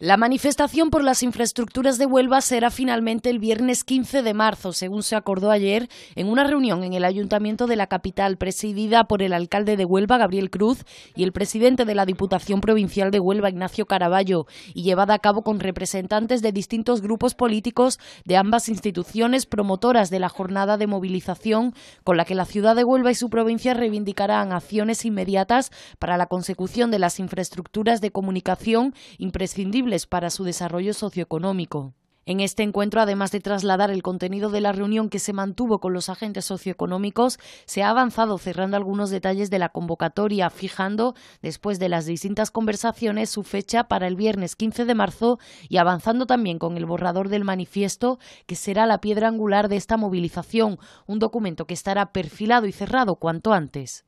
La manifestación por las infraestructuras de Huelva será finalmente el viernes 15 de marzo, según se acordó ayer en una reunión en el ayuntamiento de la capital presidida por el alcalde de Huelva, Gabriel Cruz, y el presidente de la Diputación Provincial de Huelva, Ignacio Caraballo, y llevada a cabo con representantes de distintos grupos políticos de ambas instituciones promotoras de la jornada de movilización con la que la ciudad de Huelva y su provincia reivindicarán acciones inmediatas para la consecución de las infraestructuras de comunicación imprescindibles para su desarrollo socioeconómico. En este encuentro, además de trasladar el contenido de la reunión que se mantuvo con los agentes socioeconómicos, se ha avanzado cerrando algunos detalles de la convocatoria, fijando, después de las distintas conversaciones, su fecha para el viernes 15 de marzo y avanzando también con el borrador del manifiesto, que será la piedra angular de esta movilización, un documento que estará perfilado y cerrado cuanto antes.